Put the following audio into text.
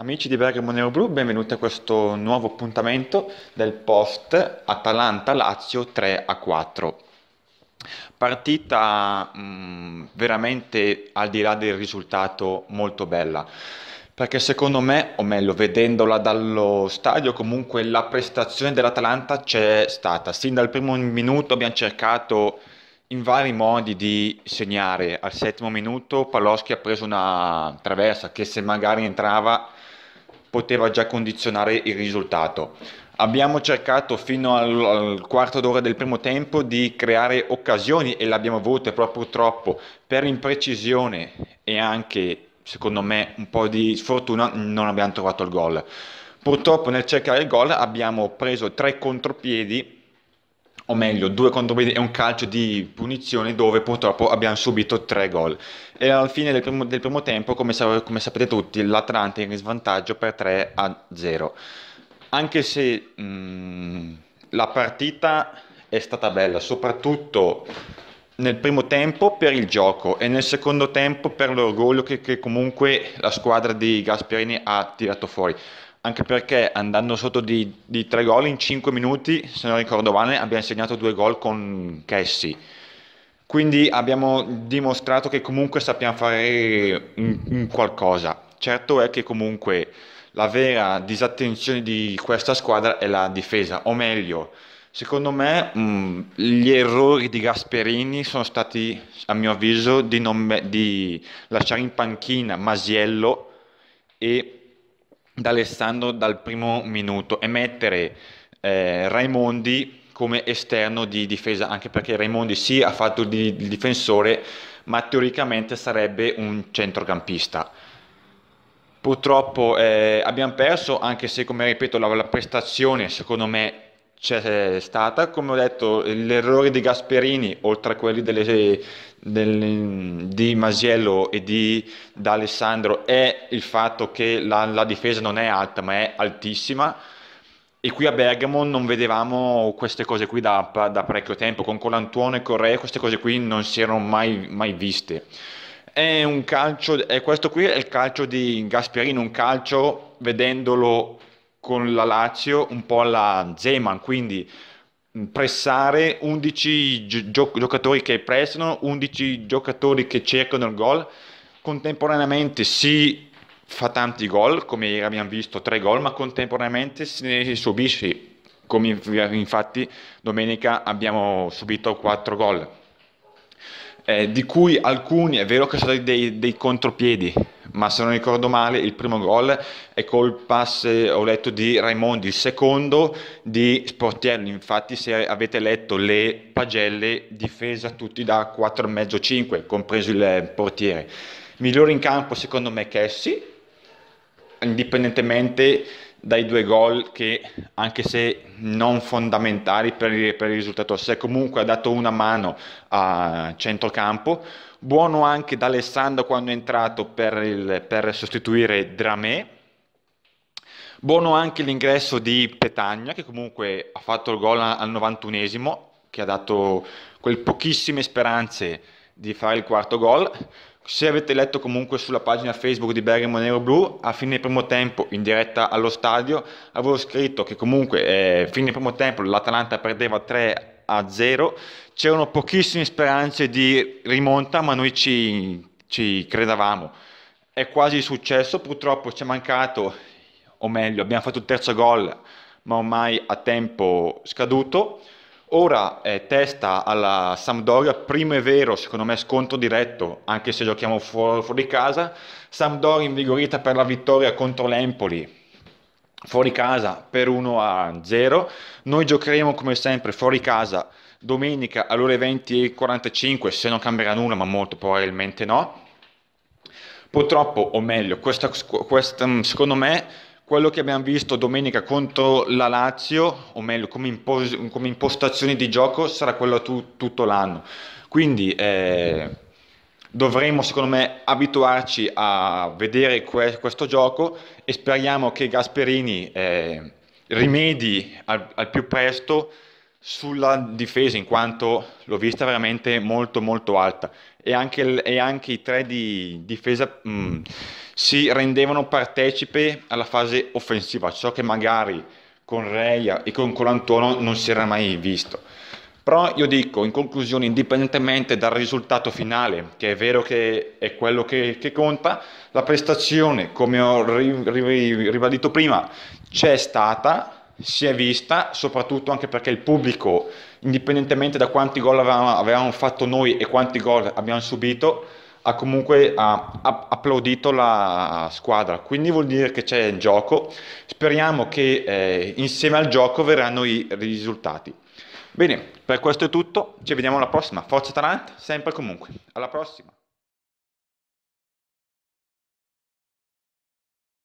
Amici di Bergamo Neoblu, benvenuti a questo nuovo appuntamento del post Atalanta-Lazio 3 4. Partita mh, mm, veramente al di là del risultato molto bella, perché secondo me, o meglio, vedendola dallo stadio, comunque la prestazione dell'Atalanta c'è stata. Sin dal primo minuto abbiamo cercato in vari modi di segnare. Al settimo minuto Paloschi ha preso una traversa che se magari entrava poteva già condizionare il risultato. Abbiamo cercato fino al, al quarto d'ora del primo tempo di creare occasioni e l'abbiamo avute proprio troppo per imprecisione e anche secondo me un po' di sfortuna non abbiamo trovato il gol. Purtroppo nel cercare il gol abbiamo preso tre contropiedi o meglio, due contropiedi e un calcio di punizione dove purtroppo abbiamo subito tre gol. E alla fine del primo, del primo tempo, come, sa, come, sapete tutti, l'Atlante è in svantaggio per 3 a 0. Anche se mh, mm, la partita è stata bella, soprattutto nel primo tempo per il gioco e nel secondo tempo per l'orgoglio che, che comunque la squadra di Gasperini ha tirato fuori anche perché andando sotto di, di tre gol in 5 minuti, se non ricordo male, abbiamo segnato due gol con Cassie. Quindi abbiamo dimostrato che comunque sappiamo fare un, un qualcosa. Certo è che comunque la vera disattenzione di questa squadra è la difesa, o meglio, secondo me mh, mm, gli errori di Gasperini sono stati, a mio avviso, di, me- di lasciare in panchina Masiello e D'Alessandro dal primo minuto e mettere eh, Raimondi come esterno di difesa, anche perché Raimondi sì ha fatto il difensore, ma teoricamente sarebbe un centrocampista. Purtroppo eh, abbiamo perso, anche se come ripeto la, la prestazione secondo me c'è stata, come ho detto, l'errore di Gasperini, oltre a quelli delle, delle, di Masiello e di D'Alessandro, è il fatto che la, la, difesa non è alta, ma è altissima. E qui a Bergamo non vedevamo queste cose qui da, da parecchio tempo, con Colantuono e Correa queste cose qui non si erano mai, mai viste. È un calcio, è questo qui è il calcio di Gasperini, un calcio vedendolo con la Lazio un po' alla Zeman, quindi pressare 11 gio- giocatori che prestano, 11 giocatori che cercano il gol, contemporaneamente si fa tanti gol, come ieri abbiamo visto tre gol, ma contemporaneamente se ne subisce, come infatti domenica abbiamo subito quattro gol eh, di cui alcuni è vero che sono stati dei, dei, contropiedi, ma se non ricordo male il primo gol è colpa, se ho letto, di Raimondi, il secondo di Sportiello, infatti se avete letto le pagelle difesa tutti da 4,5-5, compreso il eh, portiere. Migliore in campo secondo me Cassi, indipendentemente dai due gol che anche se non fondamentali per il, per il risultato, se comunque ha dato una mano a centrocampo, buono anche da Alessandro quando è entrato per, il, per sostituire Dramé, buono anche l'ingresso di Petagna che comunque ha fatto il gol al 91esimo, che ha dato quel pochissime speranze di fare il quarto gol, se avete letto comunque sulla pagina Facebook di Bergamo Nero Blu, a fine primo tempo in diretta allo stadio avevo scritto che comunque eh, fine primo tempo l'Atalanta perdeva 3 a 0, c'erano pochissime speranze di rimonta, ma noi ci, ci credevamo. È quasi successo, purtroppo ci è mancato, o meglio, abbiamo fatto il terzo gol, ma ormai a tempo scaduto. Ora è eh, testa alla Sampdoria, primo e vero, secondo me scontro diretto, anche se giochiamo fuori, fuori casa. Sampdoria invigorita per la vittoria contro l'Empoli, fuori casa per 1 a 0. Noi giocheremo come sempre fuori casa domenica alle ore 20.45, se non cambierà nulla, ma molto probabilmente no. Purtroppo, o meglio, questa, questa secondo me quello che abbiamo visto domenica contro la Lazio, o meglio come, impos- come impostazione di gioco, sarà quello tu- tutto l'anno. Quindi eh, dovremo secondo me abituarci a vedere que- questo gioco e speriamo che Gasperini eh, rimedi al, al più presto sulla difesa in quanto l'ho vista veramente molto molto alta e anche, e anche i tre di difesa mh, mm, si rendevano partecipe alla fase offensiva, ciò che magari con Reia e con Colantuono non si era mai visto. Però io dico, in conclusione, indipendentemente dal risultato finale, che è vero che è quello che, che conta, la prestazione, come ho ri, ri, ribadito prima, c'è stata, si è vista, soprattutto anche perché il pubblico, indipendentemente da quanti gol avevamo, avevamo fatto noi e quanti gol abbiamo subito, ha comunque ha, ha applaudito la squadra. Quindi vuol dire che c'è il gioco. Speriamo che eh, insieme al gioco verranno i risultati. Bene, per questo è tutto. Ci vediamo alla prossima. Forza Tarant, sempre e comunque. Alla prossima.